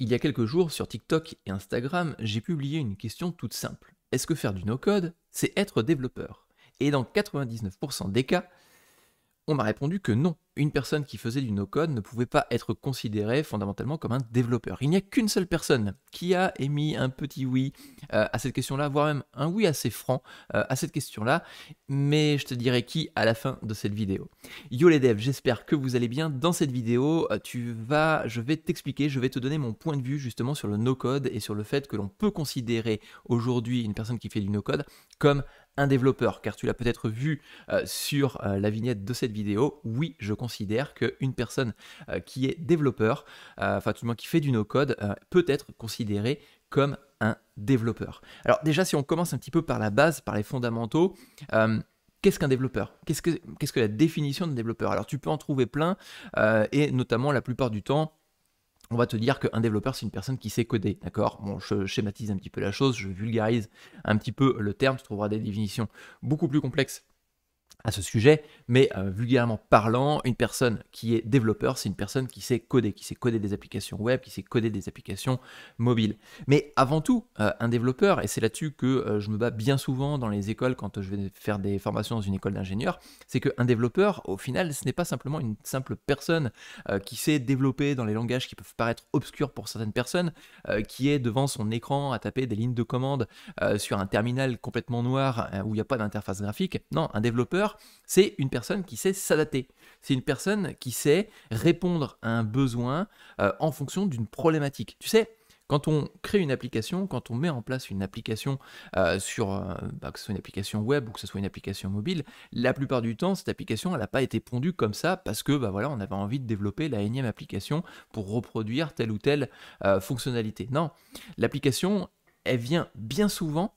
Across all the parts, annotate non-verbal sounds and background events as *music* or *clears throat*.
Il y a quelques jours sur TikTok et Instagram, j'ai publié une question toute simple. Est-ce que faire du no-code, c'est être développeur Et dans 99% des cas, on m'a répondu que non, une personne qui faisait du no-code ne pouvait pas être considérée fondamentalement comme un développeur. Il n'y a qu'une seule personne qui a émis un petit oui euh, à cette question-là, voire même un oui assez franc euh, à cette question-là, mais je te dirai qui à la fin de cette vidéo. Yo les devs, j'espère que vous allez bien. Dans cette vidéo, euh, tu vas, je vais t'expliquer, je vais te donner mon point de vue justement sur le no-code et sur le fait que l'on peut considérer aujourd'hui une personne qui fait du no-code comme un développeur, car tu l'as peut-être vu euh, sur euh, la vignette de cette vidéo, oui, je considère qu'une personne euh, qui est développeur, enfin tout le monde qui fait du no-code, peut être considéré comme un développeur. Alors déjà, si on commence un petit peu par la base, par les fondamentaux, Qu'est-ce qu'un développeur que Qu'est-ce que la définition de développeur Alors tu peux en trouver plein, et notamment la plupart du temps, on va te dire qu'un développeur, c'est une personne qui sait coder, d'accord Bon, je schématise un petit peu la chose, je vulgarise un petit peu le terme, tu trouveras des définitions beaucoup plus complexes à ce sujet, mais euh, vulgairement parlant, une personne qui est développeur, c'est une personne qui sait coder, qui sait coder des applications web, qui sait coder des applications mobiles. Mais avant tout, euh, un développeur, et c'est là-dessus que euh, je me bats bien souvent dans les écoles quand je vais faire des formations dans une école d'ingénieur, c'est qu'un développeur, au final, ce n'est pas simplement une simple personne qui sait développer dans les langages qui peuvent paraître obscurs pour certaines personnes, qui est devant son écran à taper des lignes de commande sur un terminal complètement noir où il n'y a pas d'interface graphique. Non, un développeur, c'est une personne qui sait s'adapter. C'est une personne qui sait répondre à un besoin euh, en fonction d'une problématique. Tu sais, quand on crée une application, quand on met en place une application euh, sur, euh, bah, que ce soit une application web ou que ce soit une application mobile, la plupart du temps, cette application, elle n'a pas été pondue comme ça parce que, bah voilà, on avait envie de développer la énième application pour reproduire telle ou telle fonctionnalité. Non, l'application, elle vient bien souvent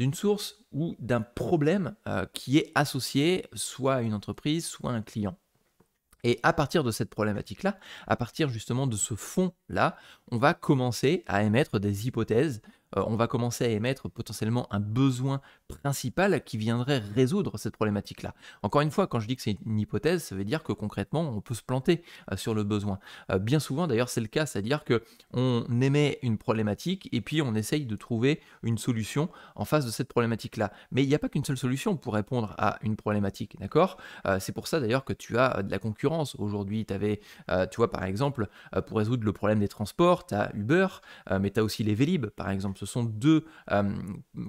d'une source ou d'un problème euh, qui est associé soit à une entreprise, soit à un client. Et à partir de cette problématique-là, à partir justement de ce fond-là, on va commencer à émettre des hypothèses euh, on va commencer à émettre potentiellement un besoin principal qui viendrait résoudre cette problématique-là. Encore une fois, quand je dis que c'est une hypothèse, ça veut dire que concrètement, on peut se planter euh, sur le besoin. Euh, bien souvent, d'ailleurs, c'est le cas, c'est-à-dire que on émet une problématique et puis on essaye de trouver une solution en face de cette problématique-là. Mais il n'y a pas qu'une seule solution pour répondre à une problématique, d'accord C'est pour ça d'ailleurs que tu as de la concurrence. Aujourd'hui, tu avais, tu vois, par exemple, pour résoudre le problème des transports, tu as Uber, mais tu as aussi les Vélib, par exemple ce sont deux, euh,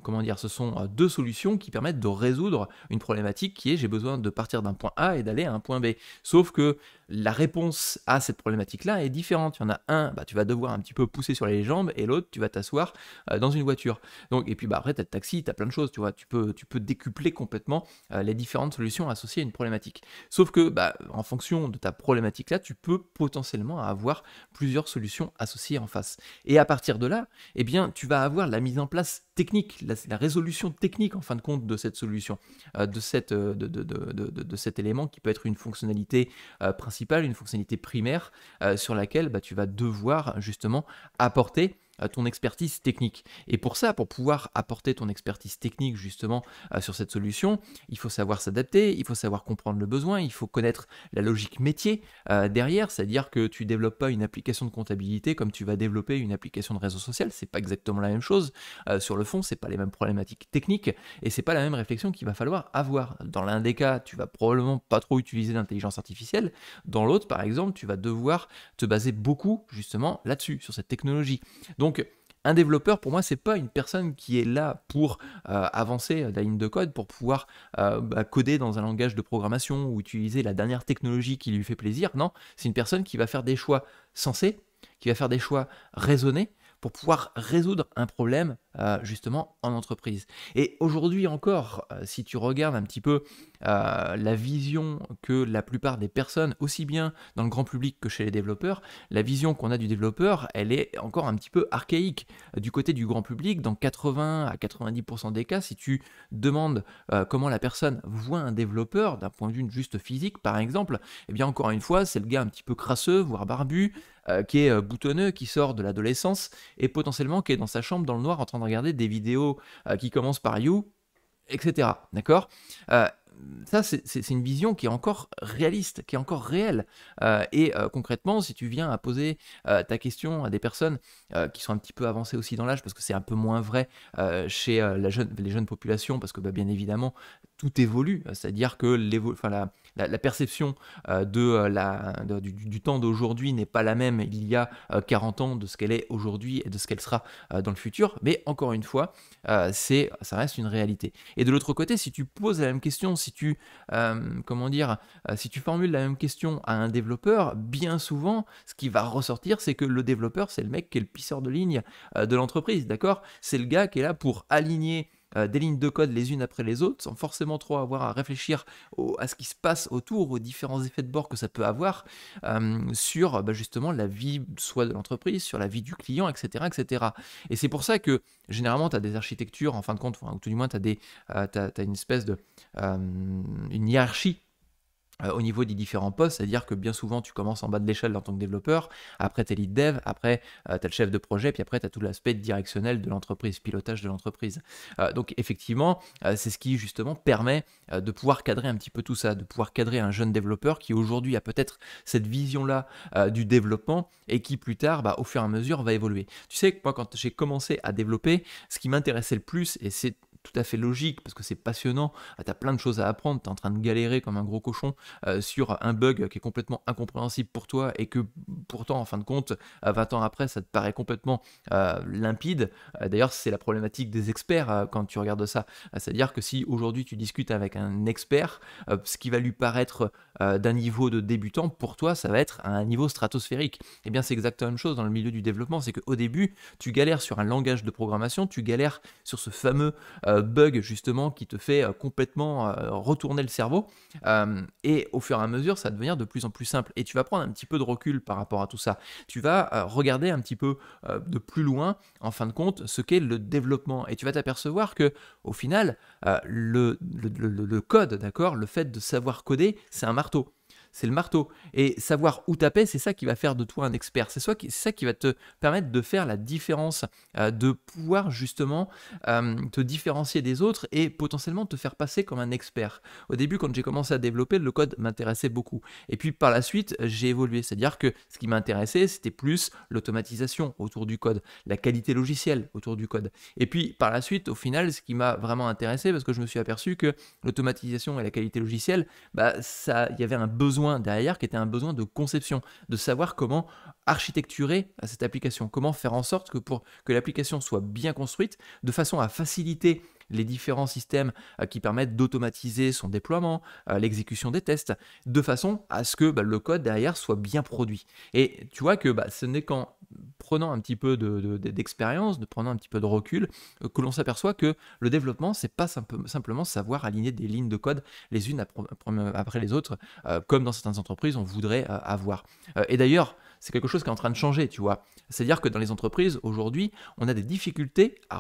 comment dire, ce sont euh, deux solutions qui permettent de résoudre une problématique qui est j'ai besoin de partir d'un point A et d'aller à un point B. Sauf que la réponse à cette problématique-là est différente. Il y en a un, bah, tu vas devoir un petit peu pousser sur les jambes, et l'autre, tu vas t'asseoir euh, dans une voiture. Donc, et puis bah, après, tu as le taxi, tu as plein de choses, tu vois, tu peux, tu peux décupler complètement euh, les différentes solutions associées à une problématique. Sauf que, bah, en fonction de ta problématique-là, tu peux potentiellement avoir plusieurs solutions associées en face. Et à partir de là, eh bien, tu vas avoir la mise en place technique, la, résolution technique en fin de compte de cette solution, euh, de, cette, euh, de, cet élément qui peut être une fonctionnalité euh, principale, une fonctionnalité primaire sur laquelle bah, tu vas devoir justement apporter ton expertise technique. Et pour ça, pour pouvoir apporter ton expertise technique justement euh, sur cette solution, il faut savoir s'adapter, il faut savoir comprendre le besoin, il faut connaître la logique métier euh, derrière, c'est-à-dire que tu développes pas une application de comptabilité comme tu vas développer une application de réseau social, c'est pas exactement la même chose. Euh, sur le fond, c'est pas les mêmes problématiques techniques et c'est pas la même réflexion qu'il va falloir avoir. Dans l'un des cas, tu vas probablement pas trop utiliser l'intelligence artificielle, dans l'autre par exemple, tu vas devoir te baser beaucoup justement là-dessus, sur cette technologie. Donc donc, un développeur, pour moi, c'est pas une personne qui est là pour euh, avancer la ligne de code, pour pouvoir euh, bah, coder dans un langage de programmation ou utiliser la dernière technologie qui lui fait plaisir. Non, c'est une personne qui va faire des choix sensés, qui va faire des choix raisonnés pour pouvoir résoudre un problème euh, justement en entreprise. Et aujourd'hui encore, euh, si tu regardes un petit peu euh, la vision que la plupart des personnes, aussi bien dans le grand public que chez les développeurs, la vision qu'on a du développeur, elle est encore un petit peu archaïque. Du côté du grand public, dans 80 à 90% des cas, si tu demandes comment la personne voit un développeur d'un point de vue juste physique, par exemple, eh bien encore une fois, c'est le gars un petit peu crasseux, voire barbu, qui est boutonneux, qui sort de l'adolescence et potentiellement qui est dans sa chambre dans le noir en train regarder des vidéos euh, qui commencent par You, etc. D'accord euh, ça, c'est une vision qui est encore réaliste, qui est encore réelle. Euh, et concrètement, si tu viens à poser ta question à des personnes qui sont un petit peu avancées aussi dans l'âge, parce que c'est un peu moins vrai chez la jeune, les jeunes populations, parce que bah, bien évidemment, tout évolue. C'est-à-dire que la, la, perception euh, euh, du, temps d'aujourd'hui n'est pas la même il y a 40 euh, ans de ce qu'elle est aujourd'hui et de ce qu'elle sera dans le futur. Mais encore une fois, c'est, ça reste une réalité. Et de l'autre côté, si tu poses la même question, si tu, comment dire, si tu formules la même question à un développeur, bien souvent, ce qui va ressortir, c'est que le développeur, c'est le mec qui est le pisseur de ligne de l'entreprise, d'accord C'est le gars qui est là pour aligner euh, des lignes de code les unes après les autres, sans forcément trop avoir à réfléchir à ce qui se passe autour, aux différents effets de bord que ça peut avoir euh, sur bah, justement la vie soit de l'entreprise, sur la vie du client, etc. etc. Et c'est pour ça que généralement, tu as des architectures, en fin de compte, ou tout du moins, tu as, euh, t'as une espèce de... une hiérarchie euh, au niveau des différents postes, c'est-à-dire que bien souvent tu commences en bas de l'échelle en tant que développeur, après tu es lead dev, après euh, tu es le chef de projet, puis après tu as tout l'aspect directionnel de l'entreprise, pilotage de l'entreprise. Euh, donc effectivement, c'est ce qui justement permet de pouvoir cadrer un petit peu tout ça, de pouvoir cadrer un jeune développeur qui aujourd'hui a peut-être cette vision-là du développement et qui plus tard, bah, au fur et à mesure, va évoluer. Tu sais que moi quand j'ai commencé à développer, ce qui m'intéressait le plus, et c'est tout à fait logique parce que c'est passionnant, ah, tu as plein de choses à apprendre, tu es en train de galérer comme un gros cochon euh, sur un bug qui est complètement incompréhensible pour toi et que pourtant en fin de compte, 20 euh, ans après, ça te paraît complètement euh, limpide. D'ailleurs, c'est la problématique des experts quand tu regardes ça. C'est-à-dire que si aujourd'hui tu discutes avec un expert, ce qui va lui paraître euh, d'un niveau de débutant, pour toi, ça va être un niveau stratosphérique. Et eh bien, c'est exactement la même chose dans le milieu du développement, c'est qu'au début, tu galères sur un langage de programmation, tu galères sur ce fameux euh, bug justement qui te fait euh, complètement retourner le cerveau. et au fur et à mesure, ça va devenir de plus en plus simple. Et tu vas prendre un petit peu de recul par rapport à tout ça. Tu vas regarder un petit peu de plus loin, en fin de compte, ce qu'est le développement. Et tu vas t'apercevoir que, au final, le, le, code, d'accord, le fait de savoir coder, c'est un marteau impacto c'est le marteau. Et savoir où taper, c'est ça qui va faire de toi un expert. C'est ça, qui va te permettre de faire la différence, euh, de pouvoir justement euh, te différencier des autres et potentiellement te faire passer comme un expert. Au début, quand j'ai commencé à développer, le code m'intéressait beaucoup. Et puis par la suite, j'ai évolué. C'est-à-dire que ce qui m'intéressait, c'était plus l'automatisation autour du code, la qualité logicielle autour du code. Et puis par la suite, au final, ce qui m'a vraiment intéressé, parce que je me suis aperçu que l'automatisation et la qualité logicielle, bah, il y avait un besoin derrière qui était un besoin de conception, de savoir comment architecturer euh, cette application, comment faire en sorte que pour que l'application soit bien construite, de façon à faciliter les différents systèmes euh, qui permettent d'automatiser son déploiement, euh, l'exécution des tests, de façon à ce que bah, le code derrière soit bien produit. Et tu vois que bah, ce n'est qu'en prenant un petit peu d'expérience, de, prenant un petit peu de recul, euh, que l'on s'aperçoit que le développement, c'est pas simplement savoir aligner des lignes de code les unes après les autres, euh, comme dans certaines entreprises on voudrait euh, avoir. et d'ailleurs, c'est quelque chose qui est en train de changer, tu vois. C'est-à-dire que dans les entreprises, aujourd'hui, on a des difficultés à,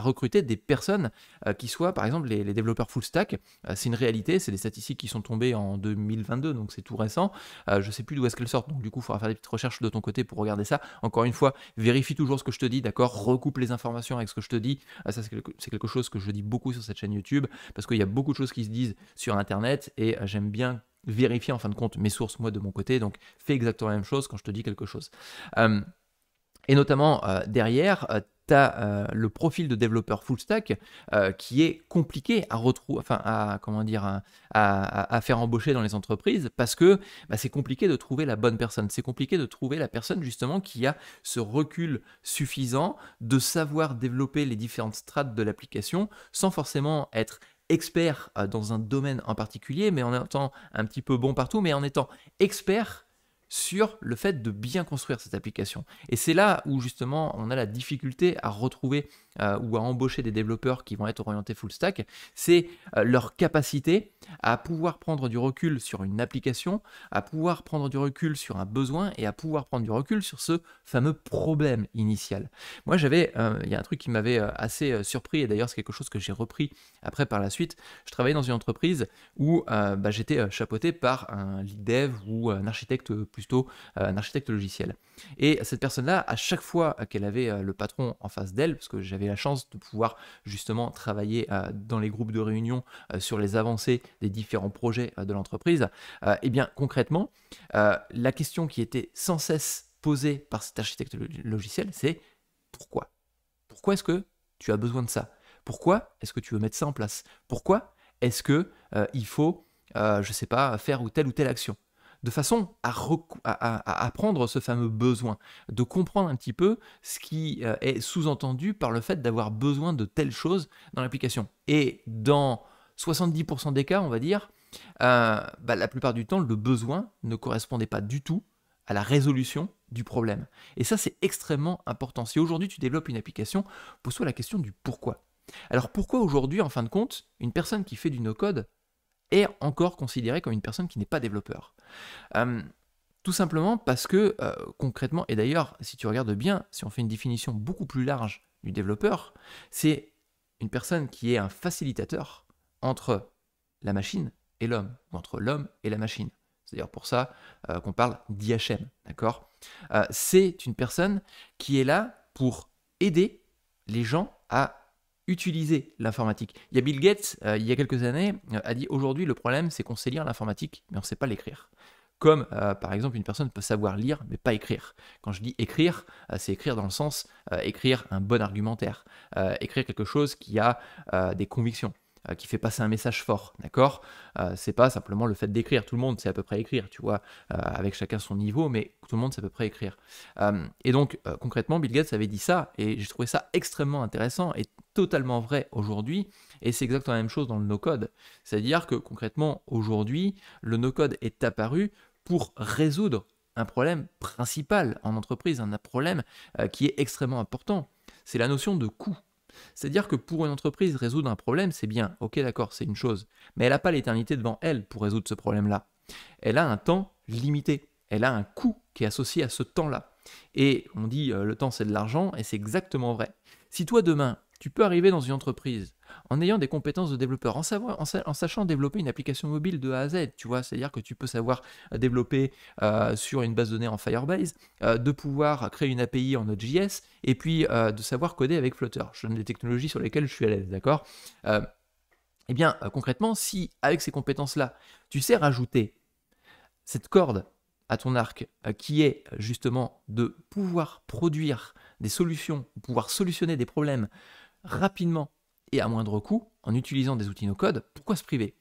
recruter des personnes euh, qui soient, par exemple, les, développeurs full stack. Euh, c'est une réalité, c'est des statistiques qui sont tombées en 2022, donc c'est tout récent. Euh, je sais plus d'où est-ce qu'elles sortent, donc du coup, il faudra faire des petites recherches de ton côté pour regarder ça. Encore une fois, vérifie toujours ce que je te dis, d'accord Recoupe les informations avec ce que je te dis. ça, c'est quelque chose que je dis beaucoup sur cette chaîne YouTube, parce qu'il y a beaucoup de choses qui se disent sur Internet, et j'aime bien vérifier en fin de compte mes sources, moi, de mon côté. Donc, fais exactement la même chose quand je te dis quelque chose. Euh, et notamment, euh, derrière, euh, tu as le profil de développeur full stack qui est compliqué à retrouver, enfin, à, comment dire, à, faire embaucher dans les entreprises parce que bah, c'est compliqué de trouver la bonne personne. C'est compliqué de trouver la personne, justement, qui a ce recul suffisant de savoir développer les différentes strates de l'application sans forcément être expert euh, dans un domaine en particulier, mais en étant un petit peu bon partout, mais en étant expert sur le fait de bien construire cette application. Et c'est là où justement on a la difficulté à retrouver euh, ou à embaucher des développeurs qui vont être orientés full stack, c'est euh, leur capacité à pouvoir prendre du recul sur une application, à pouvoir prendre du recul sur un besoin et à pouvoir prendre du recul sur ce fameux problème initial. Moi, j'avais, euh, il y a un truc qui m'avait assez surpris et d'ailleurs c'est quelque chose que j'ai repris après par la suite. Je travaillais dans une entreprise où bah, j'étais chapeauté par un lead dev ou un architecte plutôt, un architecte logiciel. Et cette personne-là, à chaque fois qu'elle avait le patron en face d'elle, parce que j'avais la chance de pouvoir justement travailler euh, dans les groupes de réunion euh, sur les avancées des différents projets euh, de l'entreprise, et eh bien concrètement, la question qui était sans cesse posée par cet architecte logiciel, c'est pourquoi Pourquoi est-ce que tu as besoin de ça Pourquoi est-ce que tu veux mettre ça en place Pourquoi est-ce que il faut, je sais pas, faire ou telle ou telle action de façon à, apprendre ce fameux besoin, de comprendre un petit peu ce qui euh, est sous-entendu par le fait d'avoir besoin de telle chose dans l'application. Et dans 70% des cas, on va dire, euh, bah, la plupart du temps, le besoin ne correspondait pas du tout à la résolution du problème. Et ça, c'est extrêmement important. Si aujourd'hui tu développes une application, pose-toi la question du pourquoi. Alors pourquoi aujourd'hui, en fin de compte, une personne qui fait du no-code est encore considéré comme une personne qui n'est pas développeur. Euh, tout simplement parce que euh, concrètement, et d'ailleurs si tu regardes bien, si on fait une définition beaucoup plus large du développeur, c'est une personne qui est un facilitateur entre la machine et l'homme, entre l'homme et la machine. C'est d'ailleurs pour ça euh, qu'on parle d'IHM, d'accord C'est une personne qui est là pour aider les gens à utiliser l'informatique. Il y a Bill Gates, euh, il y a quelques années, euh, a dit aujourd'hui le problème c'est qu'on sait lire l'informatique, mais on ne sait pas l'écrire. Comme euh, par exemple une personne peut savoir lire mais pas écrire. Quand je dis écrire, c'est écrire dans le sens écrire un bon argumentaire, écrire quelque chose qui a des convictions. Euh, qui fait passer un message fort, d'accord euh, C'est pas simplement le fait d'écrire, tout le monde sait à peu près écrire, tu vois, euh, avec chacun son niveau, mais tout le monde sait à peu près écrire. Euh, et donc, concrètement, Bill Gates avait dit ça, et j'ai trouvé ça extrêmement intéressant et totalement vrai aujourd'hui, et c'est exactement la même chose dans le no-code. C'est-à-dire que, concrètement, aujourd'hui, le no-code est apparu pour résoudre un problème principal en entreprise, un problème qui est extrêmement important, c'est la notion de coût. C'est-à-dire que pour une entreprise, résoudre un problème, c'est bien, ok d'accord, c'est une chose, mais elle n'a pas l'éternité devant elle pour résoudre ce problème-là. Elle a un temps limité, elle a un coût qui est associé à ce temps-là. Et on dit euh, le temps c'est de l'argent, et c'est exactement vrai. Si toi demain, tu peux arriver dans une entreprise en ayant des compétences de développeur, en, sachant développer une application mobile de A à Z, tu vois, c'est-à-dire que tu peux savoir euh, développer euh, sur une base de données en Firebase, euh, de pouvoir créer une API en Node.js, et puis de savoir coder avec Flutter. Je donne des technologies sur lesquelles je suis à l'aise, d'accord Eh bien, concrètement, si avec ces compétences-là, tu sais rajouter cette corde à ton arc, qui est justement de pouvoir produire des solutions, pouvoir solutionner des problèmes rapidement et à moindre coût en utilisant des outils no-code, pourquoi se priver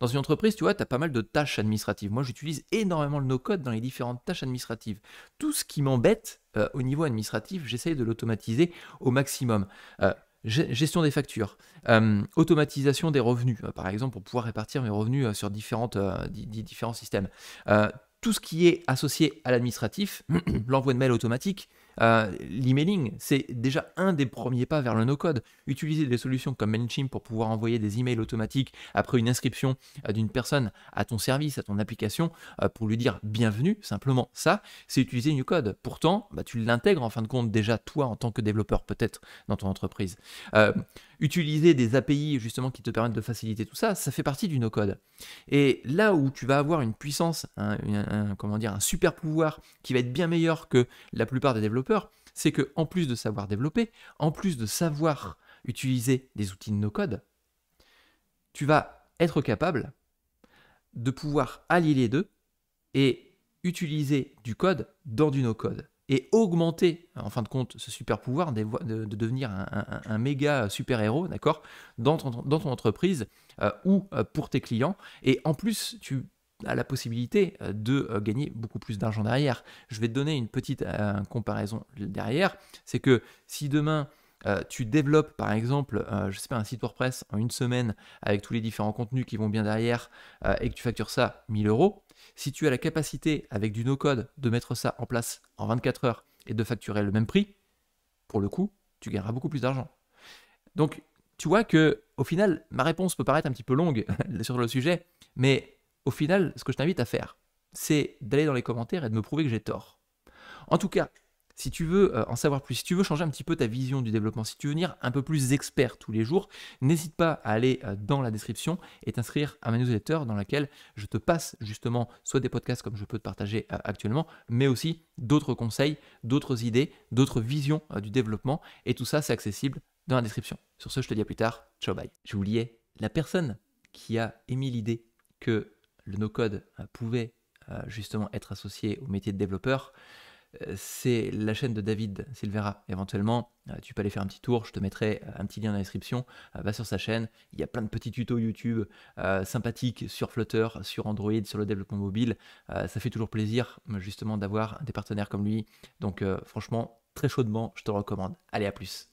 Dans une entreprise, tu vois, tu as pas mal de tâches administratives. Moi, j'utilise énormément le no-code dans les différentes tâches administratives. Tout ce qui m'embête euh, au niveau administratif, j'essaye de l'automatiser au maximum. Euh, gestion des factures, euh, automatisation des revenus, par exemple, pour pouvoir répartir mes revenus sur différentes, différents systèmes tout ce qui est associé à l'administratif, *clears throat* l'envoi de mails automatique, euh, l'emailing, c'est déjà un des premiers pas vers le no-code. Utiliser des solutions comme MailChimp pour pouvoir envoyer des emails automatiques après une inscription euh, d'une personne à ton service, à ton application, euh, pour lui dire bienvenue, simplement ça, c'est utiliser no Code. Pourtant, bah, tu l'intègres en fin de compte déjà toi en tant que développeur peut-être dans ton entreprise. utiliser des API justement qui te permettent de faciliter tout ça, ça fait partie du no-code. Et là où tu vas avoir une puissance, comment dire, un super pouvoir qui va être bien meilleur que la plupart des développeurs, c'est que en plus de savoir développer, en plus de savoir utiliser des outils de no-code, tu vas être capable de pouvoir allier les deux et utiliser du code dans du no-code et augmenter, en fin de compte, ce super pouvoir de, devenir un, méga super héros, d'accord, dans ton, dans ton, entreprise euh, ou euh, pour tes clients. Et en plus, tu à la possibilité euh, de euh, gagner beaucoup plus d'argent derrière. Je vais te donner une petite euh, comparaison derrière. C'est que si demain tu développes par exemple, je sais pas, un site WordPress en une semaine avec tous les différents contenus qui vont bien derrière et que tu factures ça 1000 euros, si tu as la capacité avec du no-code de mettre ça en place en 24 heures et de facturer le même prix, pour le coup, tu gagneras beaucoup plus d'argent. Donc, tu vois que, au final, ma réponse peut paraître un petit peu longue *laughs* sur le sujet, mais au final, ce que je t'invite à faire, c'est d'aller dans les commentaires et de me prouver que j'ai tort. En tout cas, si tu veux euh, en savoir plus, si tu veux changer un petit peu ta vision du développement, si tu veux venir un peu plus expert tous les jours, n'hésite pas à aller euh, dans la description et t'inscrire à ma newsletter dans laquelle je te passe justement soit des podcasts comme je peux te partager euh, actuellement, mais aussi d'autres conseils, d'autres idées, d'autres visions du développement. Et tout ça, c'est accessible dans la description. Sur ce, je te dis à plus tard. Ciao, bye. Je liais la personne qui a émis l'idée que le no-code euh, pouvait euh, justement être associé au métier de développeur, euh, c'est la chaîne de David Silvera. Éventuellement, tu peux aller faire un petit tour, je te mettrai un petit lien dans la description. Va sur sa chaîne, il y a plein de petits tutos YouTube sympathiques sur Flutter, sur Android, sur le développement mobile. ça fait toujours plaisir justement d'avoir des partenaires comme lui. Donc franchement, très chaudement, je te le recommande. Allez, à plus.